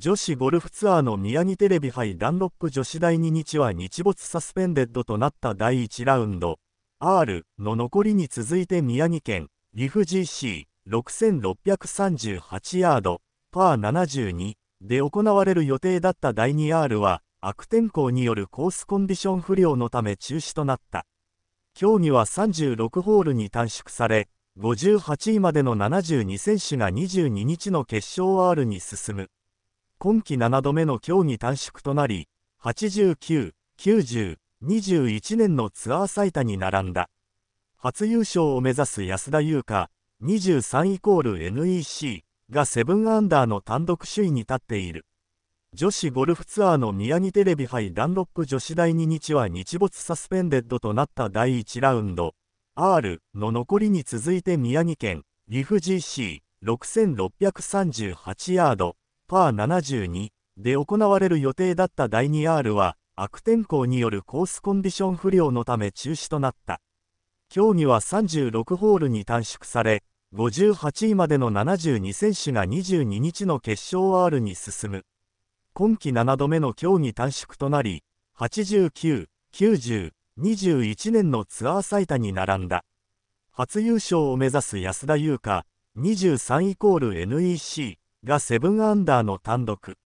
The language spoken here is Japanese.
女子ゴルフツアーの宮城テレビ杯ダンロップ女子第2日は日没サスペンデッドとなった第1ラウンド R の残りに続いて宮城県リフ GC6638 ヤードパー72で行われる予定だった第 2R は悪天候によるコースコンディション不良のため中止となった競技は36ホールに短縮され58位までの72選手が22日の決勝 R に進む今季7度目の競技短縮となり、89、90、21年のツアー最多に並んだ。初優勝を目指す安田優香、23イコール NEC が7アンダーの単独首位に立っている。女子ゴルフツアーの宮城テレビ杯ダンロップ女子第2日は日没サスペンデッドとなった第1ラウンド R の残りに続いて宮城県リフ GC6638 ヤードパー72で行われる予定だった第 2R は、悪天候によるコースコンディション不良のため中止となった。競技は36ホールに短縮され、58位までの72選手が22日の決勝 R に進む。今季7度目の競技短縮となり、89、90、21年のツアー最多に並んだ。初優勝を目指す安田優香、23イコール NEC、が7アンダーの単独。